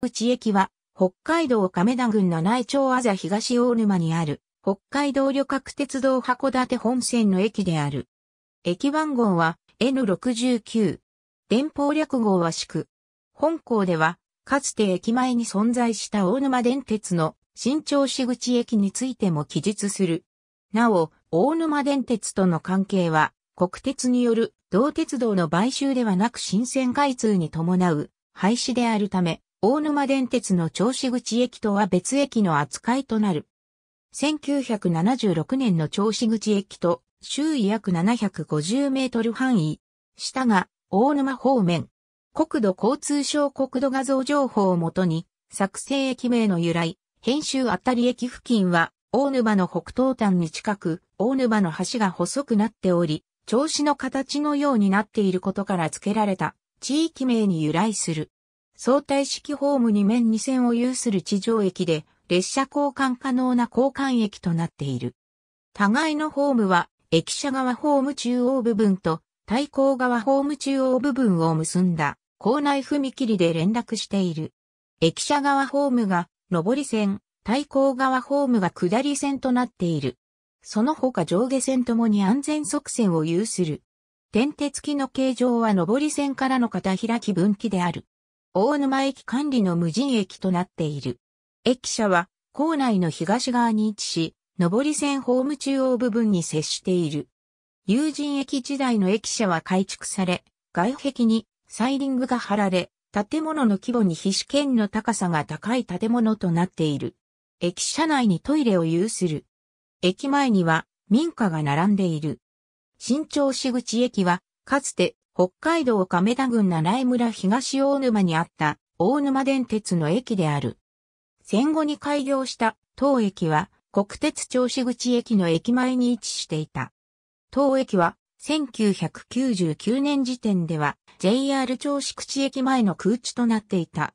内駅は、北海道亀田郡七内町あざ東大沼にある、北海道旅客鉄道函館本線の駅である。駅番号は N69。電報略号は宿。本校では、かつて駅前に存在した大沼電鉄の新調市口駅についても記述する。なお、大沼電鉄との関係は、国鉄による同鉄道の買収ではなく新線開通に伴う廃止であるため、大沼電鉄の調子口駅とは別駅の扱いとなる。1976年の調子口駅と周囲約750メートル範囲、下が大沼方面、国土交通省国土画像情報をもとに、作成駅名の由来、編集あたり駅付近は大沼の北東端に近く、大沼の橋が細くなっており、調子の形のようになっていることから付けられた地域名に由来する。相対式ホーム2面2線を有する地上駅で、列車交換可能な交換駅となっている。互いのホームは、駅舎側ホーム中央部分と、対向側ホーム中央部分を結んだ、構内踏切で連絡している。駅舎側ホームが、上り線、対向側ホームが下り線となっている。その他上下線ともに安全側線を有する。点手付きの形状は上り線からの片開き分岐である。大沼駅管理の無人駅となっている。駅舎は、構内の東側に位置し、上り線ホーム中央部分に接している。有人駅時代の駅舎は改築され、外壁にサイリングが貼られ、建物の規模に必死。圏の高さが高い建物となっている。駅舎内にトイレを有する。駅前には民家が並んでいる。新調市口駅は、かつて北海道亀田郡奈良井村東大沼にあった大沼電鉄の駅である。戦後に開業した当駅は国鉄調子口駅の駅前に位置していた。当駅は1999年時点では JR 調子口駅前の空地となっていた。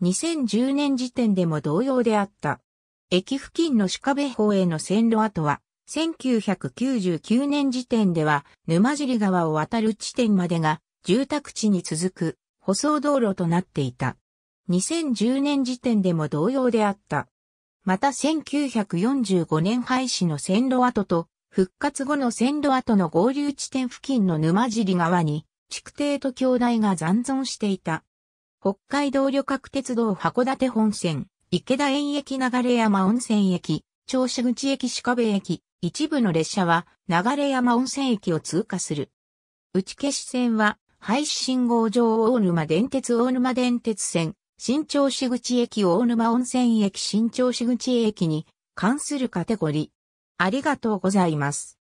2010年時点でも同様であった。駅付近の鹿部方への線路跡は1999年時点では、沼尻川を渡る地点までが、住宅地に続く、舗装道路となっていた。2010年時点でも同様であった。また1945年廃止の線路跡と、復活後の線路跡の合流地点付近の沼尻川に、築堤と橋台が残存していた。北海道旅客鉄道函館本線、池田園駅流山温泉駅、長者口駅鹿部駅、一部の列車は流山温泉駅を通過する。打消し線は、廃止信号上大沼電鉄大沼電鉄線、新調市口駅大沼温泉駅新調市口駅に関するカテゴリー。ありがとうございます。